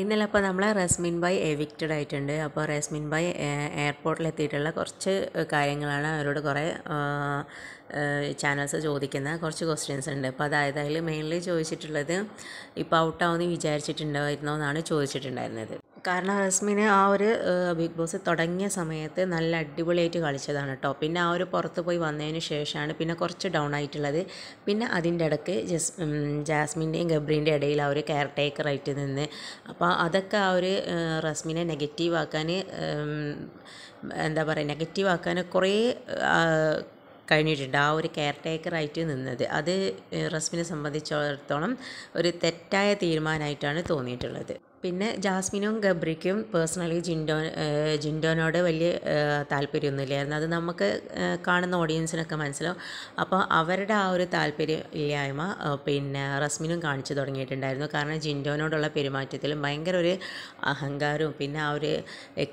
ഇന്നലെ അപ്പോൾ നമ്മളെ റസ്മിൻ ബായ് എവിക്റ്റഡ് ആയിട്ടുണ്ട് അപ്പോൾ റസ്മിൻ ബായ് എത്തിയിട്ടുള്ള കുറച്ച് കാര്യങ്ങളാണ് അവരോട് കുറേ ചാനൽസ് ചോദിക്കുന്ന കുറച്ച് ക്വസ്റ്റ്യൻസ് ഉണ്ട് അപ്പോൾ അതായത് അതിൽ മെയിൻലി ചോദിച്ചിട്ടുള്ളത് ഇപ്പോൾ ഔട്ടാവുമെന്ന് വിചാരിച്ചിട്ടുണ്ടായിരുന്നോ എന്നാണ് ചോദിച്ചിട്ടുണ്ടായിരുന്നത് കാരണം റസ്മിന് ആ ഒരു ബിഗ് ബോസ് തുടങ്ങിയ സമയത്ത് നല്ല അടിപൊളിയായിട്ട് കളിച്ചതാണ് കേട്ടോ പിന്നെ ആ ഒരു പുറത്ത് പോയി വന്നതിന് ശേഷമാണ് പിന്നെ കുറച്ച് ഡൗൺ ആയിട്ടുള്ളത് പിന്നെ അതിൻ്റെ ഇടയ്ക്ക് ജസ് ജാസ്മിൻ്റെയും ഗബ്രീൻ്റെ ഇടയിൽ ആ ഒരു കെയർ ടേക്കറായിട്ട് നിന്ന് അപ്പോൾ അതൊക്കെ ആ ഒരു റസ്മിനെ നെഗറ്റീവ് ആക്കാൻ എന്താ പറയുക നെഗറ്റീവ് ആക്കാൻ കുറേ കഴിഞ്ഞിട്ടുണ്ട് ആ ഒരു കെയർ ടേക്കറായിട്ട് നിന്നത് അത് റസ്മിനെ സംബന്ധിച്ചിടത്തോളം ഒരു തെറ്റായ തീരുമാനമായിട്ടാണ് തോന്നിയിട്ടുള്ളത് പിന്നെ ജാസ്മിനും ഗബ്രിക്കും പേഴ്സണലി ജിൻഡോ ജിൻഡോനോട് വലിയ താല്പര്യമൊന്നും ഇല്ലായിരുന്നു അത് നമുക്ക് കാണുന്ന ഓഡിയൻസിനൊക്കെ മനസ്സിലാവും അപ്പോൾ അവരുടെ ആ ഒരു താല്പര്യം ഇല്ലായ്മ പിന്നെ റസ്മിനും കാണിച്ചു തുടങ്ങിയിട്ടുണ്ടായിരുന്നു കാരണം ജിൻഡോനോടുള്ള പെരുമാറ്റത്തിലും ഭയങ്കര ഒരു അഹങ്കാരവും പിന്നെ ആ ഒരു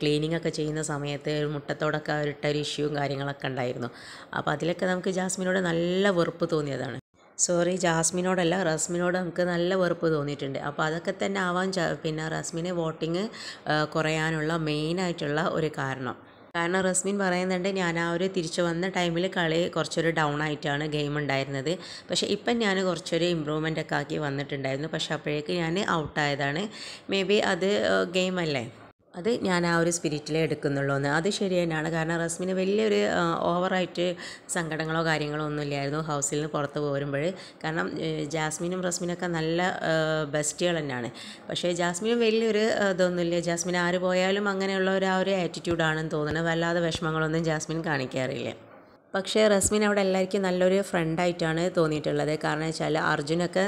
ക്ലീനിങ് ഒക്കെ ചെയ്യുന്ന സമയത്ത് ഒരു മുട്ടത്തോടൊക്കെ ഒരു ഇഷ്യൂവും കാര്യങ്ങളൊക്കെ ഉണ്ടായിരുന്നു അപ്പോൾ അതിലൊക്കെ നമുക്ക് ജാസ്മിനോട് നല്ല വെറുപ്പ് തോന്നിയതാണ് സോറി ജാസ്മിനോടല്ല റസ്മിനോട് നമുക്ക് നല്ല വെറുപ്പ് തോന്നിയിട്ടുണ്ട് അപ്പോൾ അതൊക്കെ തന്നെ ആവാൻ പിന്നെ റസ്മിനെ വോട്ടിങ് കുറയാനുള്ള മെയിനായിട്ടുള്ള ഒരു കാരണം കാരണം റസ്മിൻ പറയുന്നുണ്ട് ഞാൻ ആ ഒരു തിരിച്ചു വന്ന ടൈമിൽ കളി കുറച്ചൊരു ഡൗൺ ആയിട്ടാണ് ഗെയിം ഉണ്ടായിരുന്നത് പക്ഷേ ഇപ്പം ഞാൻ കുറച്ചൊരു ഇമ്പ്രൂവ്മെൻ്റ് ഒക്കെ ആക്കി വന്നിട്ടുണ്ടായിരുന്നു പക്ഷേ അപ്പോഴേക്ക് ഞാൻ ഔട്ടായതാണ് മേ ബി അത് അല്ലേ അത് ഞാൻ ആ ഒരു സ്പിരിറ്റിലേ എടുക്കുന്നുള്ളൂ എന്ന് അത് ശരി തന്നെയാണ് കാരണം റസ്മിന് വലിയൊരു ഓവറായിട്ട് സങ്കടങ്ങളോ കാര്യങ്ങളോ ഒന്നുമില്ലായിരുന്നു ഹൗസിൽ നിന്ന് പുറത്ത് പോരുമ്പോൾ കാരണം ജാസ്മിനും റസ്മിനൊക്കെ നല്ല ബെസ്റ്റുകൾ തന്നെയാണ് പക്ഷേ ജാസ്മിനും വലിയൊരു ഇതൊന്നുമില്ല ജാസ്മിൻ ആര് പോയാലും അങ്ങനെയുള്ള ഒരു ആ ഒരു ആറ്റിറ്റ്യൂഡാണെന്ന് തോന്നുന്നത് വല്ലാതെ വിഷമങ്ങളൊന്നും ജാസ്മിൻ കാണിക്കാറില്ല പക്ഷേ റസ്മിൻ അവിടെ എല്ലാവർക്കും നല്ലൊരു ഫ്രണ്ടായിട്ടാണ് തോന്നിയിട്ടുള്ളത് കാരണം വെച്ചാൽ അർജുനൊക്കെ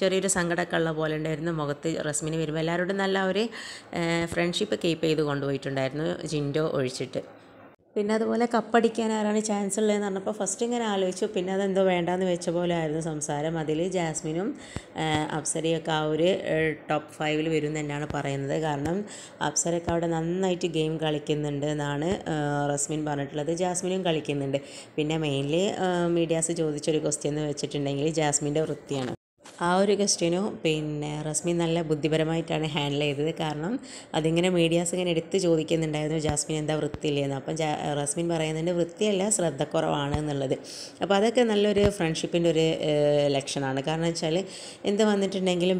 ചെറിയൊരു സങ്കടമൊക്കെ ഉള്ള പോലെ ഉണ്ടായിരുന്നു മുഖത്ത് റസ്മിന് വരുമ്പോൾ എല്ലാവരോടും നല്ല ഒരു ഫ്രണ്ട്ഷിപ്പ് കീപ്പ് ചെയ്ത് കൊണ്ടുപോയിട്ടുണ്ടായിരുന്നു ജിൻഡോ ഒഴിച്ചിട്ട് പിന്നെ അതുപോലെ കപ്പടിക്കാൻ ആരാണ് ചാൻസ് ഉള്ളതെന്ന് പറഞ്ഞപ്പോൾ ഫസ്റ്റ് ഇങ്ങനെ ആലോചിച്ചു പിന്നെ അതെന്തോ വേണ്ടെന്ന് വെച്ച പോലെ ആയിരുന്നു സംസാരം അതിൽ ജാസ്മിനും അപ്സരയൊക്കെ ആ ഒരു ടോപ്പ് ഫൈവിൽ വരും തന്നെയാണ് പറയുന്നത് കാരണം അപ്സരയൊക്കെ അവിടെ നന്നായിട്ട് ഗെയിം കളിക്കുന്നുണ്ട് എന്നാണ് റസ്മിൻ പറഞ്ഞിട്ടുള്ളത് ജാസ്മിനും കളിക്കുന്നുണ്ട് പിന്നെ മെയിൻലി മീഡിയാസ് ചോദിച്ചൊരു ക്വസ്റ്റ്യൻ എന്ന് വെച്ചിട്ടുണ്ടെങ്കിൽ ജാസ്മിൻ്റെ വൃത്തിയാണ് ആ ഒരു ക്വസ്റ്റ്യനു പിന്നെ റസ്മി നല്ല ബുദ്ധിപരമായിട്ടാണ് ഹാൻഡിൽ ചെയ്തത് കാരണം അതിങ്ങനെ മീഡിയാസ് ഇങ്ങനെ എടുത്ത് ചോദിക്കുന്നുണ്ടായിരുന്നു ജാസ്മിൻ എന്താ വൃത്തിയില്ലേന്ന് അപ്പം റസ്മിൻ പറയുന്നുണ്ട് വൃത്തിയല്ല ശ്രദ്ധക്കുറവാണ് എന്നുള്ളത് അപ്പോൾ അതൊക്കെ നല്ലൊരു ഫ്രണ്ട്ഷിപ്പിൻ്റെ ഒരു ലക്ഷണമാണ് കാരണം വെച്ചാൽ എന്ത് വന്നിട്ടുണ്ടെങ്കിലും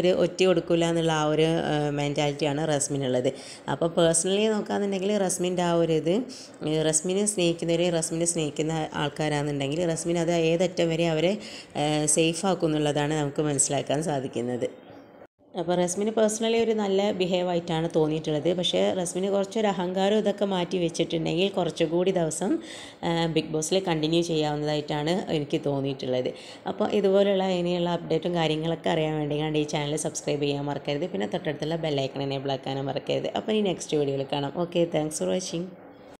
ഒരു ഒറ്റ കൊടുക്കില്ല എന്നുള്ള ആ ഒരു മെൻറ്റാലിറ്റിയാണ് റസ്മിനുള്ളത് അപ്പോൾ പേഴ്സണലി നോക്കുകയാണെന്നുണ്ടെങ്കിൽ റസ്മിൻ്റെ ആ ഒരു ഇത് റസ്മിനെ സ്നേഹിക്കുന്നവരെ റസ്മിനെ സ്നേഹിക്കുന്ന ആൾക്കാരാണെന്നുണ്ടെങ്കിൽ റസ്മിൻ അത് ഏതറ്റം വരെ അവരെ സേഫ് ആക്കും എന്നുള്ളതാണ് എന്നാണ് നമുക്ക് മനസ്സിലാക്കാൻ സാധിക്കുന്നത് അപ്പോൾ റസ്മിന് പേഴ്സണലി ഒരു നല്ല ബിഹേവ് ആയിട്ടാണ് തോന്നിയിട്ടുള്ളത് പക്ഷേ റസ്മിന് കുറച്ചൊരു അഹങ്കാരം ഇതൊക്കെ മാറ്റി വെച്ചിട്ടുണ്ടെങ്കിൽ കുറച്ചുകൂടി ദിവസം ബിഗ് ബോസിൽ കണ്ടിന്യൂ ചെയ്യാവുന്നതായിട്ടാണ് എനിക്ക് തോന്നിയിട്ടുള്ളത് അപ്പോൾ ഇതുപോലുള്ള ഇനിയുള്ള അപ്ഡേറ്റും കാര്യങ്ങളൊക്കെ അറിയാൻ വേണ്ടി ഈ ചാനൽ സബ്സ്ക്രൈബ് ചെയ്യാൻ മറക്കരുത് പിന്നെ തൊട്ടടുത്തുള്ള ബെല്ലൈക്കൺ എനേബിൾ ആക്കാനും മറക്കരുത് അപ്പോൾ ഇനി നെക്സ്റ്റ് വീഡിയോയിൽ കാണാം ഓക്കെ താങ്ക്സ് ഫോർ വാച്ചിങ്